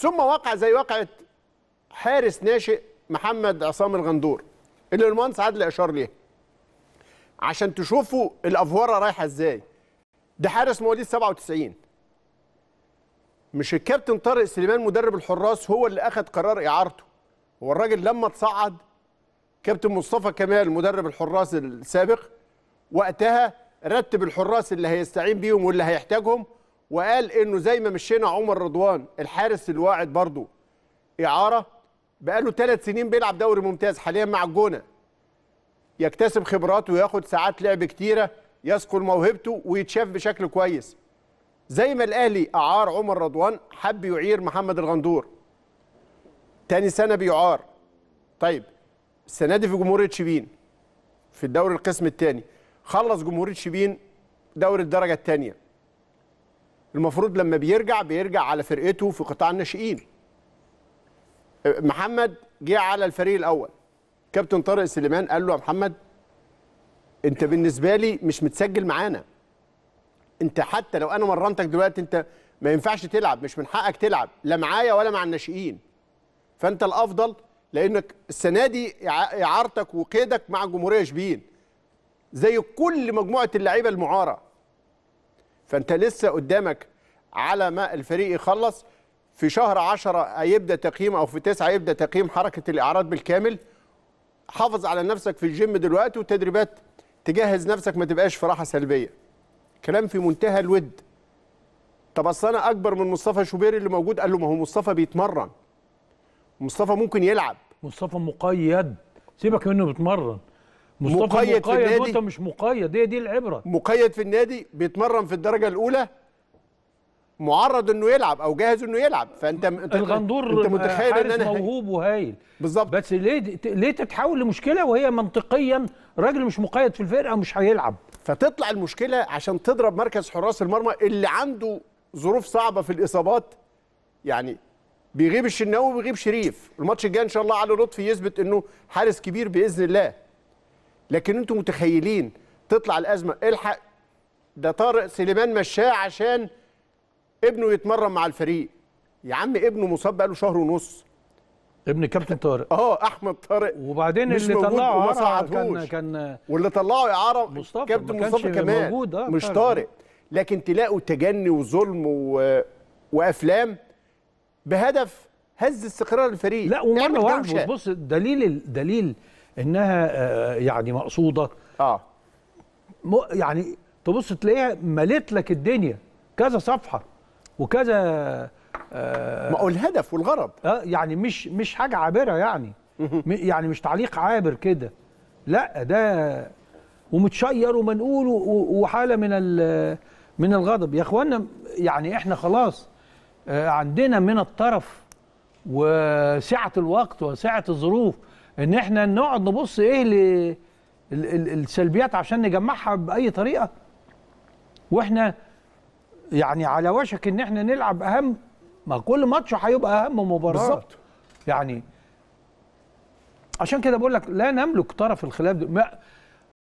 ثم وقع زي وقعة حارس ناشئ محمد عصام الغندور اللي المهندس عادل اشار ليها عشان تشوفوا الافواره رايحه ازاي ده حارس مواليد 97 مش الكابتن طارق سليمان مدرب الحراس هو اللي اخذ قرار اعارته هو الراجل لما تصعد كابتن مصطفى كمال مدرب الحراس السابق وقتها رتب الحراس اللي هيستعين بيهم واللي هيحتاجهم وقال انه زي ما مشينا عمر رضوان الحارس الواعد برضه اعاره بقاله ثلاث سنين بيلعب دوري ممتاز حاليا مع الجونه يكتسب خبرات وياخد ساعات لعب كتيره يسقل موهبته ويتشاف بشكل كويس زي ما الاهلي اعار عمر رضوان حب يعير محمد الغندور تاني سنه بيعار طيب السنه دي في جمهوريه شبين في الدوري القسم الثاني خلص جمهوريه شبين دوري الدرجه الثانيه المفروض لما بيرجع بيرجع على فرقته في قطاع الناشئين محمد جه على الفريق الاول كابتن طارق سليمان قال له يا محمد انت بالنسبه لي مش متسجل معانا انت حتى لو انا مرنتك دلوقتي انت ما ينفعش تلعب مش من حقك تلعب لا معايا ولا مع الناشئين فانت الافضل لانك السنه دي اعارتك وقيدك مع جمهوريه شبين زي كل مجموعه اللعيبه المعاره فانت لسه قدامك على ما الفريق يخلص في شهر 10 هيبدا تقييم او في 9 يبدا تقييم حركه الاعراض بالكامل حافظ على نفسك في الجيم دلوقتي وتدريبات تجهز نفسك ما تبقاش في راحه سلبيه كلام في منتهى الود طب اصل انا اكبر من مصطفى شوبير اللي موجود قال له ما هو مصطفى بيتمرن مصطفى ممكن يلعب مصطفى مقيد سيبك منه بيتمرن مصطفى مقيد, مقيد في النادي مش مقيد هي دي العبره مقيد في النادي بيتمرن في الدرجه الاولى معرض انه يلعب او جاهز انه يلعب فانت انت الغندور انت متخيل ان انا موهوب وهايل بالظبط بس ليه ليه تتحول لمشكله وهي منطقيا راجل مش مقيد في الفرقه ومش هيلعب فتطلع المشكله عشان تضرب مركز حراس المرمى اللي عنده ظروف صعبه في الاصابات يعني بيغيب الشناوي وبيغيب شريف الماتش الجاي ان شاء الله علي لطفي يثبت انه حارس كبير باذن الله لكن انتم متخيلين تطلع الازمه الحق ده طارق سليمان مشاه عشان ابنه يتمرن مع الفريق يا عم ابنه مصاب بقاله شهر ونص ابن كابتن طارق اه احمد طارق وبعدين اللي طلعه اعاره كان كان واللي طلعه اعاره مصطفى كابتن مصطفى كمان موجود آه مش طارق لكن تلاقوا تجني وظلم و... وافلام بهدف هز استقرار الفريق لا ومره واحده بص دليل الدليل انها آه، يعني مقصوده اه م... يعني تبص تلاقيها مليت لك الدنيا كذا صفحه وكذا آه ما هو الهدف والغرض آه يعني مش مش حاجه عابره يعني يعني مش تعليق عابر كده لا ده ومتشير ومنقول وحاله من من الغضب يا اخوانا يعني احنا خلاص آه، عندنا من الطرف وسعه الوقت وسعه الظروف ان احنا نقعد نبص ايه السلبيات عشان نجمعها باي طريقه واحنا يعني على وشك ان احنا نلعب اهم ما كل ماتش هيبقى اهم مباراه بالظبط يعني عشان كده بقول لك لا نملك طرف الخلاف ده